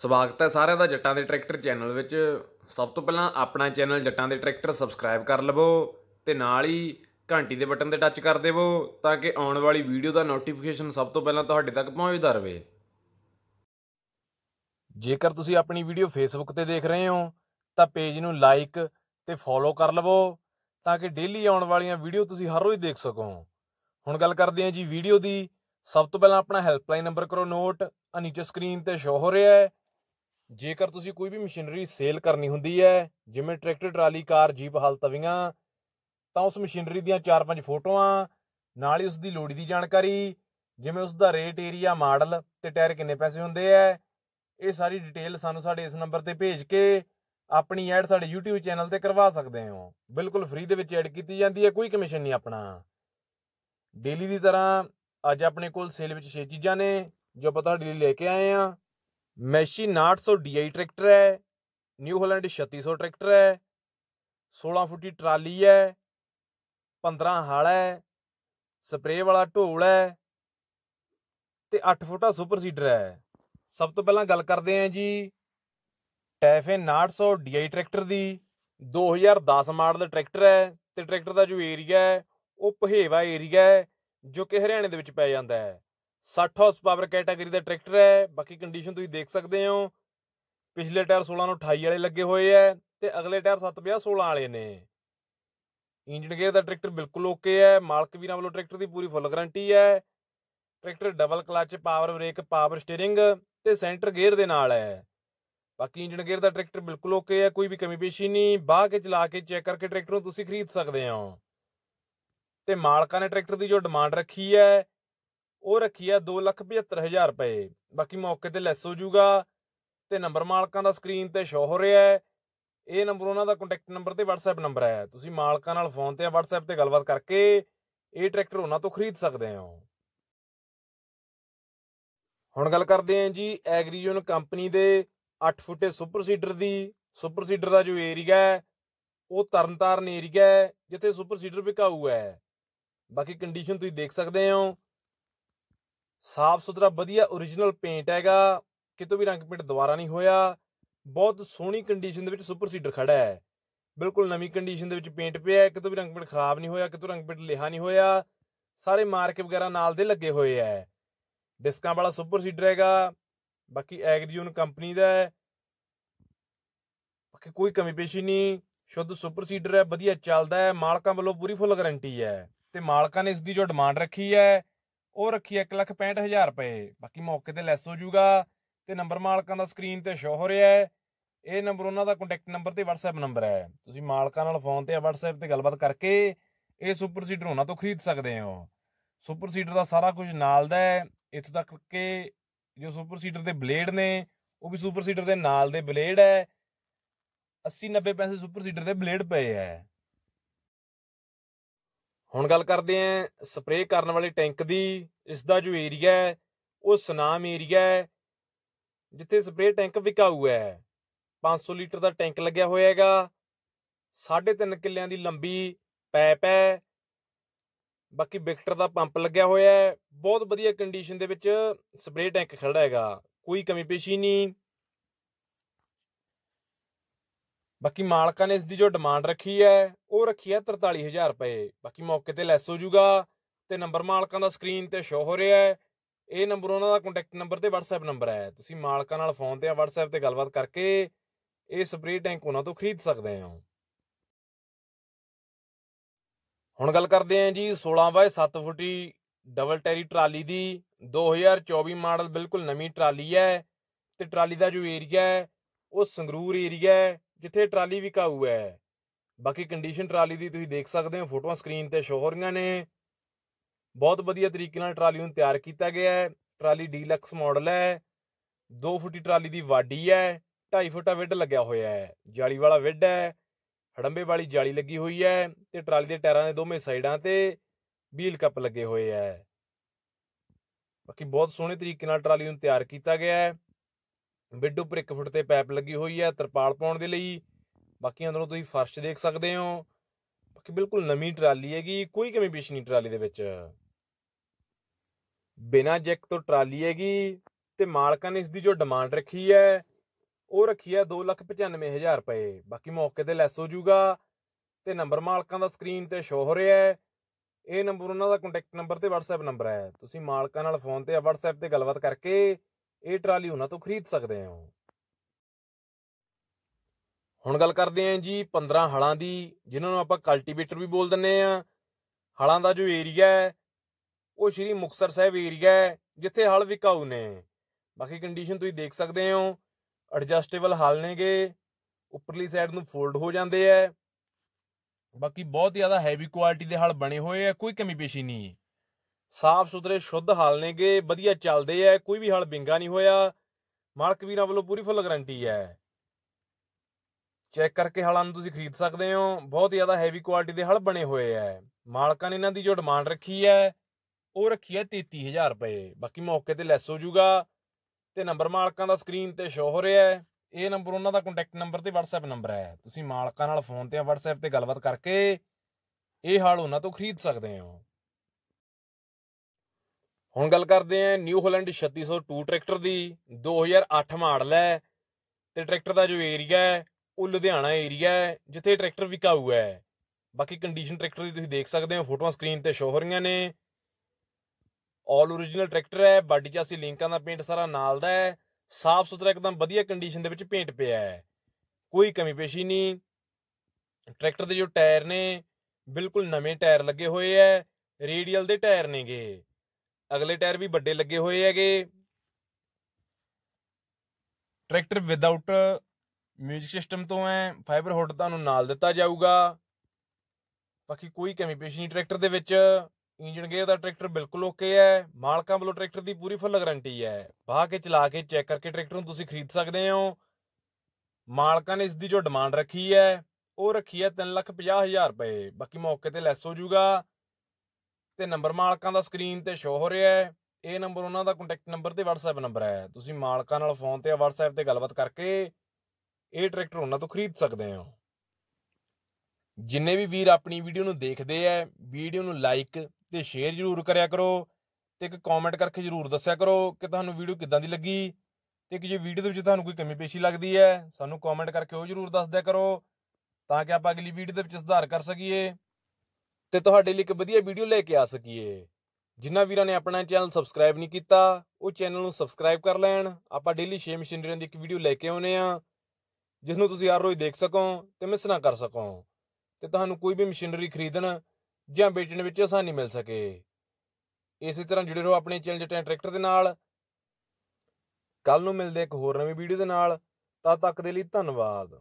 ਸਵਾਗਤ ਹੈ ਸਾਰਿਆਂ ਦਾ ਜੱਟਾਂ ਦੇ ਟਰੈਕਟਰ ਚੈਨਲ ਵਿੱਚ ਸਭ ਤੋਂ ਪਹਿਲਾਂ ਆਪਣਾ ਚੈਨਲ ਜੱਟਾਂ ਦੇ ਟਰੈਕਟਰ ਸਬਸਕ੍ਰਾਈਬ ਕਰ ਲਵੋ ਤੇ ਨਾਲ ਹੀ ਘੰਟੀ ਦੇ ਬਟਨ ਤੇ ਟੱਚ ਕਰ ਦੇਵੋ ਤਾਂ ਕਿ ਆਉਣ ਵਾਲੀ ਵੀਡੀਓ ਦਾ ਨੋਟੀਫਿਕੇਸ਼ਨ ਸਭ ਤੋਂ ਪਹਿਲਾਂ ਤੁਹਾਡੇ ਤੱਕ ਪਹੁੰਚਦਾ ਰਹੇ ਜੇਕਰ ਤੁਸੀਂ ਆਪਣੀ ਵੀਡੀਓ ਫੇਸਬੁੱਕ ਤੇ ਦੇਖ ਰਹੇ ਹੋ ਤਾਂ ਪੇਜ ਨੂੰ ਲਾਈਕ ਤੇ ਫੋਲੋ ਕਰ ਲਵੋ ਤਾਂ ਕਿ ਡੇਲੀ ਆਉਣ ਵਾਲੀਆਂ ਵੀਡੀਓ ਤੁਸੀਂ ਹਰ ਰੋਜ਼ ਦੇਖ ਸਕੋ ਹੁਣ ਗੱਲ ਕਰਦੇ ਹਾਂ ਜੀ ਵੀਡੀਓ ਦੀ ਸਭ ਤੋਂ ਪਹਿਲਾਂ ਆਪਣਾ ਹੈਲਪਲਾਈਨ ਨੰਬਰ ਕਰੋ ਨੋਟ ਆ ਨੀਚੇ ਸਕਰੀਨ ਤੇ ਸ਼ੋ ਹੋ ਰਿਹਾ ਹੈ ਜੇਕਰ ਤੁਸੀਂ ਕੋਈ ਵੀ ਮਸ਼ੀਨਰੀ ਸੇਲ ਕਰਨੀ ਹੁੰਦੀ ਹੈ ਜਿਵੇਂ ਟਰੈਕਟਰ ਟਰਾਲੀ ਕਾਰ ਜੀਪ ਹਲ ਤਵੀਆਂ ਤਾਂ ਉਸ ਮਸ਼ੀਨਰੀ ਦੀਆਂ 4-5 ਫੋਟੋਆਂ ਨਾਲ ਹੀ ਉਸ ਦੀ ਲੋੜੀ ਦੀ ਜਾਣਕਾਰੀ ਜਿਵੇਂ ਉਸ ਦਾ ਰੇਟ ਏਰੀਆ ਮਾਡਲ ਤੇ ਟਾਇਰ ਕਿੰਨੇ ਪੈਸੇ ਹੁੰਦੇ ਆ ਇਹ ਸਾਰੀ ਡਿਟੇਲ ਸਾਨੂੰ ਸਾਡੇ ਇਸ ਨੰਬਰ ਤੇ ਭੇਜ ਕੇ ਆਪਣੀ ਐਡ ਸਾਡੇ YouTube ਚੈਨਲ ਤੇ ਕਰਵਾ ਸਕਦੇ ਹੋ ਬਿਲਕੁਲ ਫ੍ਰੀ ਦੇ ਵਿੱਚ ਐਡ ਕੀਤੀ ਜਾਂਦੀ ਹੈ ਕੋਈ ਕਮਿਸ਼ਨ ਨਹੀਂ ਆਪਣਾ ਡੇਲੀ ਦੀ ਤਰ੍ਹਾਂ ਅੱਜ ਆਪਣੇ ਕੋਲ ਸੇਲ ਵਿੱਚ 6 ਚੀਜ਼ਾਂ ਨੇ ਜੋ ਤੁਹਾਡੇ ਲਈ ਲੈ ਕੇ ਆਏ ਆ ਮੈਸ਼ੀ 900 DI ਟਰੈਕਟਰ ਹੈ ਨਿਊ ਹਾਲੈਂਡ 3600 ਟਰੈਕਟਰ ਹੈ 16 ਫੁੱਟੀ ਟਰਾਲੀ ਹੈ 15 ਹਾਲ ਹੈ ਸਪਰੇਅ ਵਾਲਾ ਢੋਲ ਹੈ ਤੇ 8 ਫੁੱਟਾ ਸੁਪਰ ਸੀਡਰ ਹੈ ਸਭ ਤੋਂ ਪਹਿਲਾਂ ਗੱਲ ਕਰਦੇ ਆਂ ਜੀ ਟੈਫੇ 900 DI ਟਰੈਕਟਰ ਦੀ 2010 ਮਾਡਲ ਟਰੈਕਟਰ ਹੈ ਤੇ ਟਰੈਕਟਰ ਦਾ ਜੋ ਏਰੀਆ ਹੈ ਉਹ ਪਹੇਵਾ ਏਰੀਆ ਹੈ ਜੋ ਕਿ ਹਰਿਆਣੇ ਦੇ ਵਿੱਚ ਪੈ ਜਾਂਦਾ ਹੈ 60 ਹਾਰਸ ਪਾਵਰ ਕੈਟਾਗਰੀ ਦਾ ਟਰੈਕਟਰ ਹੈ ਬਾਕੀ ਕੰਡੀਸ਼ਨ ਤੁਸੀਂ ਦੇਖ ਸਕਦੇ ਹੋ ਪਿਛਲੇ ਟਾਇਰ 16 ਨੂੰ 28 ਵਾਲੇ ਲੱਗੇ ਹੋਏ ਐ ਤੇ ਅਗਲੇ ਟਾਇਰ 750 16 ਵਾਲੇ ਨੇ ਇੰਜਨ ਗੇਅਰ ਦਾ ਟਰੈਕਟਰ ਬਿਲਕੁਲ ਓਕੇ ਹੈ ਮਾਲਕ ਵੀਰਾਂ ਵੱਲੋਂ ਟਰੈਕਟਰ ਦੀ ਪੂਰੀ ਫੁੱਲ ਗਾਰੰਟੀ ਹੈ tractor double clutch power brake power steering ਤੇ ਸੈਂਟਰ ਗੇਅਰ ਦੇ ਨਾਲ ਹੈ ਬਾਕੀ ਇੰਜਨ ਗੇਅਰ ਦਾ ਟਰੈਕਟਰ ਬਿਲਕੁਲ ਓਕੇ ਹੈ ਕੋਈ ਵੀ ਕਮੀ ਪੇਸ਼ੀ ਨਹੀਂ ਬਾਹ ਕੇ ਚਲਾ ਕੇ ਚੈੱਕ ਕਰਕੇ ਟਰੈਕਟਰ ਨੂੰ ਤੁਸੀਂ ਖਰੀਦ ਸਕਦੇ ਹੋ ਤੇ ਮਾਲਕਾਂ ਨੇ ਟਰੈਕਟਰ ਦੀ ਜੋ ਡਿਮਾਂਡ ਰੱਖੀ ਹੈ ਉਹ ਰੱਖੀ ਆ 275000 ਰੁਪਏ ਬਾਕੀ ਮੌਕੇ ਤੇ ਲੈਸ ਹੋ ਜਾਊਗਾ ਤੇ ਨੰਬਰ ਮਾਲਕਾਂ ਦਾ ਸਕਰੀਨ ਤੇ ਸ਼ੋ ਹੋ ਰਿਹਾ ਹੈ ਇਹ ਨੰਬਰ ਉਹਨਾਂ ਦਾ ਕੰਟੈਕਟ ਨੰਬਰ ਤੇ WhatsApp ਨੰਬਰ ਹੈ ਤੁਸੀਂ ਮਾਲਕਾਂ ਨਾਲ ਫੋਨ ਤੇ WhatsApp ਤੇ ਗੱਲਬਾਤ ਕਰਕੇ ਇਹ ਟਰੈਕਟਰ ਉਹਨਾਂ ਤੋਂ ਖਰੀਦ ਸਕਦੇ ਹੋ ਹੁਣ ਗੱਲ ਕਰਦੇ ਹਾਂ ਜੀ ਐਗਰੀਓਨ ਕੰਪਨੀ ਦੇ 8 ਫੁੱਟੇ ਸੁਪਰ ਸੀਡਰ ਦੀ ਸੁਪਰ ਸੀਡਰ ਦਾ ਜੋ ਏਰੀਆ ਹੈ ਉਹ ਤਰਨਤਾਰਨ ਏਰੀਆ ਹੈ ਜਿੱਥੇ ਸੁਪਰ ਸੀਡਰ ਵਿਕਾਊ ਹੈ ਬਾਕੀ ਕੰਡੀਸ਼ਨ ਤੁਸੀਂ ਦੇਖ ਸਕਦੇ ਹੋ ਸਾਫ਼ ਸੁਥਰਾ ਵਧੀਆ origignal ਪੇਂਟ ਹੈਗਾ ਕਿਤੋਂ ਵੀ ਰੰਗ ਪੇਂਟ ਦੁਬਾਰਾ ਨਹੀਂ ਹੋਇਆ ਬਹੁਤ ਸੋਹਣੀ ਕੰਡੀਸ਼ਨ ਦੇ ਵਿੱਚ ਸੁਪਰ ਸੀਡਰ ਖੜਾ ਹੈ ਬਿਲਕੁਲ ਨਵੀਂ ਕੰਡੀਸ਼ਨ ਦੇ ਵਿੱਚ ਪੇਂਟ ਪਿਆ ਹੈ ਕਿਤੋਂ ਵੀ ਰੰਗ ਪੇਂਟ ਖਰਾਬ ਨਹੀਂ ਹੋਇਆ ਕਿਤੋਂ ਰੰਗ ਪੇਂਟ ਲਿਹਾ ਨਹੀਂ ਹੋਇਆ ਸਾਰੇ ਮਾਰਕ ਵਗੈਰਾ ਨਾਲ ਦੇ ਲੱਗੇ ਹੋਏ ਐ ਡਿਸਕਾਂ ਵਾਲਾ ਸੁਪਰ ਸੀਡਰ ਹੈਗਾ ਬਾਕੀ ਐਗਰੀਓਨ ਕੰਪਨੀ ਦਾ ਹੈ ਬਾਕੀ ਕੋਈ ਕਮੀ ਪੇਸ਼ੀ ਨਹੀਂ ਸ਼ੁੱਧ ਸੁਪਰ ਸੀਡਰ ਹੈ ਵਧੀਆ ਚੱਲਦਾ ਹੈ ਮਾਲਕਾਂ ਵੱਲੋਂ ਪੂਰੀ ਫੁੱਲ ਗਾਰੰਟੀ ਹੈ ਤੇ ਮਾਲਕਾਂ ਨੇ ਇਸ ਦੀ ਜੋ ਡਿਮਾਂਡ ਰੱਖੀ ਹੈ ਉਹ ਰੱਖੀ 165000 ਰੁਪਏ ਬਾਕੀ ਮੌਕੇ ਤੇ ਲੈਸ ਹੋ ਜਾਊਗਾ ਤੇ ਨੰਬਰ ਮਾਲਕਾਂ ਦਾ ਸਕਰੀਨ ਤੇ ਸ਼ੋ ਹੋ ਰਿਹਾ ਹੈ ਇਹ ਨੰਬਰ ਉਹਨਾਂ ਦਾ ਕੰਟੈਕਟ ਨੰਬਰ ਤੇ WhatsApp ਨੰਬਰ ਹੈ ਤੁਸੀਂ ਮਾਲਕਾਂ ਨਾਲ ਫੋਨ ਤੇ WhatsApp ਤੇ ਗੱਲਬਾਤ ਕਰਕੇ ਇਹ ਸੁਪਰ ਸੀਡਰ ਉਹਨਾਂ ਤੋਂ ਖਰੀਦ ਸਕਦੇ ਹੋ ਸੁਪਰ ਸੀਡਰ ਦਾ ਸਾਰਾ ਕੁਝ ਨਾਲ ਦਾ ਹੈ ਇੱਥੋਂ ਤੱਕ ਕਿ ਜੋ ਸੁਪਰ ਸੀਡਰ ਦੇ ਬਲੇਡ ਨੇ ਉਹ ਵੀ ਸੁਪਰ ਸੀਡਰ ਦੇ ਨਾਲ ਦੇ ਬਲੇਡ ਹੈ 80 90 ਪੈਸੇ ਸੁਪਰ ਸੀਡਰ ਦੇ ਬਲੇਡ ਪਏ ਹੈ ਹੁਣ ਗੱਲ ਕਰਦੇ ਆਂ ਸਪਰੇਅ ਕਰਨ ਵਾਲੇ ਟੈਂਕ ਦੀ ਇਸ ਦਾ ਜੋ ਏਰੀਆ ਹੈ ਉਹ ਸਨਾਮ ਏਰੀਆ ਹੈ ਜਿੱਥੇ ਸਪਰੇਅ ਟੈਂਕ ਵਿਕਾਊ ਹੈ 500 ਲੀਟਰ ਦਾ ਟੈਂਕ ਲੱਗਿਆ ਹੋਇਆ ਹੈਗਾ 3.5 ਕਿੱਲਿਆਂ ਦੀ ਲੰਬੀ ਪੈਪ ਹੈ ਬਾਕੀ ਵਿਕਟਰ ਦਾ ਪੰਪ ਲੱਗਿਆ ਹੋਇਆ ਹੈ ਬਹੁਤ ਵਧੀਆ ਕੰਡੀਸ਼ਨ ਦੇ ਵਿੱਚ ਸਪਰੇਅ ਟੈਂਕ ਖੜਾ ਹੈਗਾ ਕੋਈ ਕਮੀ ਪੇਸ਼ੀ ਨਹੀਂ ਬਾਕੀ ਮਾਲਕਾਂ ਨੇ ਇਸ ਦੀ ਜੋ ਡਿਮਾਂਡ ਰੱਖੀ ਹੈ ਉਹ ਰੱਖੀ ਹੈ 43000 ਰੁਪਏ ਬਾਕੀ ਮੌਕੇ ਤੇ ਲੈਸ ਹੋ ਜਾਊਗਾ ਤੇ ਨੰਬਰ ਮਾਲਕਾਂ ਦਾ ਸਕਰੀਨ ਤੇ ਸ਼ੋ ਹੋ ਰਿਹਾ ਹੈ ਇਹ ਨੰਬਰ ਉਹਨਾਂ ਦਾ ਕੰਟੈਕਟ ਨੰਬਰ ਤੇ WhatsApp ਨੰਬਰ ਹੈ ਤੁਸੀਂ ਮਾਲਕਾਂ ਨਾਲ ਫੋਨ ਤੇ ਜਾਂ WhatsApp ਤੇ ਗੱਲਬਾਤ ਕਰਕੇ ਇਹ ਸਪਰੇਅ ਟੈਂਕ ਉਹਨਾਂ ਤੋਂ ਖਰੀਦ ਸਕਦੇ ਹੋ ਹੁਣ ਗੱਲ ਕਰਦੇ ਹਾਂ ਜੀ 16 ਬਾਏ 7 ਫੁੱਟੀ ਡਬਲ ਟੈਰੀ ਟਰਾਲੀ ਦੀ 2024 ਮਾਡਲ ਬਿਲਕੁਲ ਨਵੀਂ ਟਰਾਲੀ ਹੈ ਤੇ ਟਰਾਲੀ ਦਾ ਜੋ ਏਰੀਆ ਹੈ ਉਹ ਸੰਗਰੂਰ ਏਰੀਆ ਹੈ ਜਿੱਥੇ ਟਰਾਲੀ ਵੀ ਕਾਊ ਹੈ ਬਾਕੀ ਕੰਡੀਸ਼ਨ ਟਰਾਲੀ ਦੀ ਤੁਸੀਂ ਦੇਖ ਸਕਦੇ ਹੋ ਫੋਟੋਆਂ ਸਕਰੀਨ ਤੇ ਸ਼ੋ ਹੋ ਰਹੀਆਂ ਨੇ ਬਹੁਤ ਵਧੀਆ ਤਰੀਕੇ ਨਾਲ ਟਰਾਲੀ ਨੂੰ ਤਿਆਰ ਕੀਤਾ ਗਿਆ ਹੈ ਟਰਾਲੀ ਡੀਲਕਸ ਮਾਡਲ ਹੈ 2 ਫੁੱਟੀ ਟਰਾਲੀ ਦੀ ਵਾਡੀ ਹੈ 2.5 ਫੁੱਟਾ ਵਿੱਡ ਲੱਗਿਆ ਹੋਇਆ ਹੈ ਜਾਲੀ ਵਾਲਾ ਵਿੱਡ ਹੈ ਹੜੰਬੇ ਵਾਲੀ ਜਾਲੀ ਲੱਗੀ ਹੋਈ ਹੈ ਤੇ ਟਰਾਲੀ ਦੇ ਟਾਇਰਾਂ ਦੇ ਦੋਵੇਂ ਸਾਈਡਾਂ ਤੇ ਵੀਲ ਕੱਪ ਲੱਗੇ ਹੋਏ ਹੈ ਬਾਕੀ ਬਹੁਤ ਸੋਹਣੇ ਤਰੀਕੇ ਨਾਲ ਟਰਾਲੀ ਨੂੰ ਤਿਆਰ ਕੀਤਾ ਗਿਆ ਹੈ ਬਿੱਡ ਉੱਪਰ 1 ਫੁੱਟ ਤੇ ਪਾਈਪ ਲੱਗੀ ਹੋਈ ਹੈ ਤਰਪਾਲ ਪਾਉਣ ਦੇ ਲਈ ਬਾਕੀ ਅੰਦਰੋਂ ਤੁਸੀਂ ਫਰਸ਼ ਦੇਖ ਸਕਦੇ ਹੋ ਬਾਕੀ ਬਿਲਕੁਲ ਨਵੀਂ ਟਰਾਲੀ ਹੈਗੀ ਕੋਈ ਕਮੀ ਪੇਸ਼ ਨਹੀਂ ਟਰਾਲੀ ਦੇ ਵਿੱਚ ਬਿਨਾ ਜੈਕ ਤੋਂ ਟਰਾਲੀ ਹੈਗੀ ਤੇ ਮਾਲਕਾਂ ਨੇ ਇਸ ਦੀ ਜੋ ਡਿਮਾਂਡ ਰੱਖੀ ਹੈ ਉਹ ਰੱਖੀ ਹੈ 2,95,000 ਰੁਪਏ ਬਾਕੀ ਮੌਕੇ ਤੇ ਲੈਸ ਹੋ ਜਾਊਗਾ ਤੇ ਨੰਬਰ ਮਾਲਕਾਂ ਦਾ ਸਕਰੀਨ ਤੇ ਸ਼ੋ ਹੋ ਰਿਹਾ ਹੈ ਇਹ ਨੰਬਰ ਉਹਨਾਂ ਦਾ ਕੰਟੈਕਟ ਨੰਬਰ ਤੇ WhatsApp ਨੰਬਰ ਹੈ ਤੁਸੀਂ ਮਾਲਕਾਂ ਨਾਲ ਫੋਨ ਤੇ WhatsApp ਤੇ ਗੱਲਬਾਤ ਕਰਕੇ ਇਹ ਟਰਾਲੀ ਉਹਨਾਂ ਤੋਂ ਖਰੀਦ ਸਕਦੇ ਹੋ ਹੁਣ ਗੱਲ ਕਰਦੇ ਆਂ ਜੀ 15 ਹਲਾਂ ਦੀ ਜਿਨ੍ਹਾਂ ਨੂੰ ਆਪਾਂ ਕਲਟੀਵੇਟਰ ਵੀ ਬੋਲ ਦਿੰਨੇ ਆ ਹਲਾਂ ਦਾ ਜੋ ਏਰੀਆ ਹੈ ਉਹ ਸ਼੍ਰੀ ਮੁਕਸਰ ਸਾਹਿਬ ਏਰੀਆ ਹੈ ਜਿੱਥੇ ਹਲ ਵਿਕਾਉ ਨੇ ਬਾਕੀ ਕੰਡੀਸ਼ਨ ਤੁਸੀਂ ਦੇਖ ਸਕਦੇ ਹੋ ਐਡਜਸਟੇਬਲ ਹਲ ਨੇਗੇ ਉੱਪਰਲੀ ਸਾਈਡ ਨੂੰ ਫੋਲਡ ਹੋ ਜਾਂਦੇ ਆ ਬਾਕੀ ਬਹੁਤ ਜ਼ਿਆਦਾ ਹੈਵੀ ਕੁਆਲਿਟੀ ਦੇ ਹਲ ਬਣੇ ਹੋਏ ਆ ਕੋਈ ਕਮੀ ਪੇਸ਼ੀ ਨਹੀਂ ਸਾਫ਼ ਸੁਥਰੇ ਸ਼ੁੱਧ ਹਾਲ ਨੇਗੇ ਵਧੀਆ ਚੱਲਦੇ ਆ ਕੋਈ ਵੀ ਹਲ ਬਿੰਗਾ ਨਹੀਂ ਹੋਇਆ ਮਾਲਕ ਵੀਰਾਂ ਵੱਲੋਂ ਪੂਰੀ ਫੁੱਲ ਗਾਰੰਟੀ ਹੈ ਚੈੱਕ ਕਰਕੇ ਹਲਾਂ ਨੂੰ ਤੁਸੀਂ ਖਰੀਦ ਸਕਦੇ ਹੋ ਬਹੁਤ ਜ਼ਿਆਦਾ ਹੈਵੀ ਕੁਆਲਿਟੀ ਦੇ ਹਲ ਬਣੇ ਹੋਏ ਐ ਮਾਲਕਾਂ ਨੇ ਇਹਨਾਂ ਦੀ ਜੋ ਡਿਮਾਂਡ ਰੱਖੀ ਐ ਉਹ ਰੱਖੀ ਐ 33000 ਰੁਪਏ ਬਾਕੀ ਮੌਕੇ ਤੇ ਲੈਸ ਹੋ ਜਾਊਗਾ ਤੇ ਨੰਬਰ ਮਾਲਕਾਂ ਦਾ ਸਕਰੀਨ ਤੇ ਸ਼ੋ ਹੋ ਰਿਹਾ ਹੈ ਇਹ ਨੰਬਰ ਉਹਨਾਂ ਦਾ ਕੰਟੈਕਟ ਨੰਬਰ ਤੇ WhatsApp ਨੰਬਰ ਹੈ ਤੁਸੀਂ ਮਾਲਕਾਂ ਨਾਲ ਫੋਨ ਤੇ WhatsApp ਤੇ ਗੱਲਬਾਤ ਕਰਕੇ ਇਹ ਹਾਲ ਉਹਨਾਂ ਤੋਂ ਖਰੀਦ ਸਕਦੇ ਹੋ ਹੁਣ ਗੱਲ ਕਰਦੇ ਆਂ ਨਿਊ 3600 3602 ਟਰੈਕਟਰ ਦੀ 2008 ਮਾਡਲ ਹੈ ਤੇ ਟਰੈਕਟਰ ਦਾ ਜੋ ਏਰੀਆ ਹੈ ਉਹ ਲੁਧਿਆਣਾ ਏਰੀਆ ਹੈ ਜਿੱਥੇ ਟਰੈਕਟਰ ਵਿਕਾਊ ਹੈ ਬਾਕੀ ਕੰਡੀਸ਼ਨ ਟਰੈਕਟਰ ਦੀ ਤੁਸੀਂ ਦੇਖ ਸਕਦੇ ਹੋ ਫੋਟੋਆਂ ਸਕਰੀਨ ਤੇ ਸ਼ੋ ਹੋ ਰਹੀਆਂ ਨੇ ਆਲ origignal ਟਰੈਕਟਰ ਹੈ ਬਾਡੀ ਚਾਸੀ ਲਿੰਕਾਂ ਦਾ ਪੇਂਟ ਸਾਰਾ ਨਾਲ ਦਾ ਹੈ ਸਾਫ਼ ਸੁਥਰਾ ਇੱਕਦਮ ਵਧੀਆ ਕੰਡੀਸ਼ਨ ਦੇ ਵਿੱਚ ਪੇਂਟ ਪਿਆ ਹੈ ਕੋਈ ਕਮੀ ਪੇਸ਼ੀ ਨਹੀਂ ਟਰੈਕਟਰ ਦੇ ਜੋ ਟਾਇਰ ਨੇ ਬਿਲਕੁਲ ਨਵੇਂ ਟਾਇਰ ਲੱਗੇ ਹੋਏ ਐ ਰੇਡੀਅਲ ਦੇ ਟਾਇਰ ਨੇਗੇ ਅਗਲੇ ਟਾਇਰ ਵੀ ਵੱਡੇ ਲੱਗੇ ਹੋਏ ਹੈਗੇ ਟਰੈਕਟਰ ਵਿਦਆਊਟ ਮਿਊਜ਼ਿਕ ਸਿਸਟਮ ਤੋਂ ਹੈ ਫਾਈਬਰ ਹੁੱਡ ਤੁਹਾਨੂੰ ਨਾਲ ਦਿੱਤਾ ਜਾਊਗਾ ਬਾਕੀ ਕੋਈ ਕਮੀ ਪੇਸ਼ ਨਹੀਂ ਟਰੈਕਟਰ ਦੇ ਵਿੱਚ ਇੰਜਨ ਗੇਅਰ ਦਾ ਟਰੈਕਟਰ ਬਿਲਕੁਲ ਓਕੇ ਹੈ ਮਾਲਕਾਂ ਵੱਲੋਂ ਟਰੈਕਟਰ ਦੀ ਪੂਰੀ ਫੁੱਲ ਗਾਰੰਟੀ ਹੈ ਬਾਹ ਕੇ ਚਲਾ ਕੇ ਚੈੱਕ ਕਰਕੇ ਟਰੈਕਟਰ ਨੂੰ ਤੁਸੀਂ ਖਰੀਦ ਸਕਦੇ ਹੋ ਮਾਲਕਾਂ ਨੇ ਇਸ ਦੀ ਜੋ ਡਿਮਾਂਡ ਰੱਖੀ ਹੈ ਉਹ ਰੱਖੀ ਹੈ 350000 ਰੁਪਏ ਬਾਕੀ ਮੌਕੇ ਤੇ ਲੈਸ ਹੋ ਜਾਊਗਾ ਤੇ ਨੰਬਰ ਮਾਲਕਾਂ ਦਾ ਸਕਰੀਨ ਤੇ ਸ਼ੋ ਹੋ ਰਿਹਾ ਹੈ ਇਹ ਨੰਬਰ ਉਹਨਾਂ ਦਾ ਕੰਟੈਕਟ ਨੰਬਰ ਤੇ WhatsApp ਨੰਬਰ ਹੈ ਤੁਸੀਂ ਮਾਲਕਾਂ ਨਾਲ ਫੋਨ ਤੇ ਜਾਂ WhatsApp ਤੇ ਗੱਲਬਾਤ ਕਰਕੇ ਇਹ ਟਰੈਕਟਰ ਉਹਨਾਂ ਤੋਂ ਖਰੀਦ ਸਕਦੇ ਹੋ ਜਿੰਨੇ ਵੀ ਵੀਰ ਆਪਣੀ ਵੀਡੀਓ ਨੂੰ ਦੇਖਦੇ ਆ ਵੀਡੀਓ ਨੂੰ ਲਾਈਕ ਤੇ ਸ਼ੇਅਰ ਜ਼ਰੂਰ ਕਰਿਆ ਕਰੋ ਤੇ ਇੱਕ ਕਮੈਂਟ ਕਰਕੇ ਜ਼ਰੂਰ ਦੱਸਿਆ ਕਰੋ ਕਿ ਤੁਹਾਨੂੰ ਵੀਡੀਓ ਕਿੱਦਾਂ ਦੀ ਲੱਗੀ ਤੇ ਕਿ ਜੇ ਵੀਡੀਓ ਦੇ ਵਿੱਚ ਤੁਹਾਨੂੰ ਕੋਈ ਕਮੀ ਪੇਸ਼ੀ ਲੱਗਦੀ ਹੈ ਸਾਨੂੰ ਕਮੈਂਟ ਕਰਕੇ ਉਹ ਜ਼ਰੂਰ ਦੱਸ ਦਿਆ ਕਰੋ ਤਾਂ ਕਿ ਆਪਾਂ ਅਗਲੀ ਵੀਡੀਓ ਦੇ ਵਿੱਚ ਸੁਧਾਰ ਕਰ ਸਕੀਏ ਤੇ ਤੁਹਾਡੇ ਲਈ ਇੱਕ ਵਧੀਆ ਵੀਡੀਓ ਲੈ ਕੇ ਆ ਸਕੀਏ ਜਿਨ੍ਹਾਂ ਵੀਰਾਂ ਨੇ ਆਪਣਾ ਚੈਨਲ ਸਬਸਕ੍ਰਾਈਬ ਨਹੀਂ ਕੀਤਾ ਉਹ ਚੈਨਲ ਨੂੰ ਸਬਸਕ੍ਰਾਈਬ ਕਰ ਲੈਣ ਆਪਾਂ ਡੇਲੀ 6 ਮਸ਼ੀਨਰੀਆਂ ਦੀ ਇੱਕ ਵੀਡੀਓ ਲੈ ਕੇ ਆਉਨੇ ਆ ਜਿਸ ਨੂੰ ਤੁਸੀਂ ਹਰ ਰੋਜ਼ ਦੇਖ ਸਕੋ ਤੇ ਮਿਸ ਨਾ ਕਰ ਸਕੋ ਤੇ ਤੁਹਾਨੂੰ ਕੋਈ ਵੀ ਮਸ਼ੀਨਰੀ ਖਰੀਦਣ ਜਾਂ ਵੇਚਣ ਵਿੱਚ ਆਸਾਨੀ ਮਿਲ ਸਕੇ ਇਸੇ ਤਰ੍ਹਾਂ ਜੁੜੇ ਰਹੋ ਆਪਣੇ ਚੈਨਲ ਜਟਾ ਟਰੈਕਟਰ ਦੇ ਨਾਲ ਕੱਲ ਨੂੰ ਮਿਲਦੇ ਇੱਕ ਹੋਰ ਨਵੀਂ ਵੀਡੀਓ ਦੇ ਨਾਲ ਤਦ ਤੱਕ ਦੇ ਲਈ ਧੰਨਵਾਦ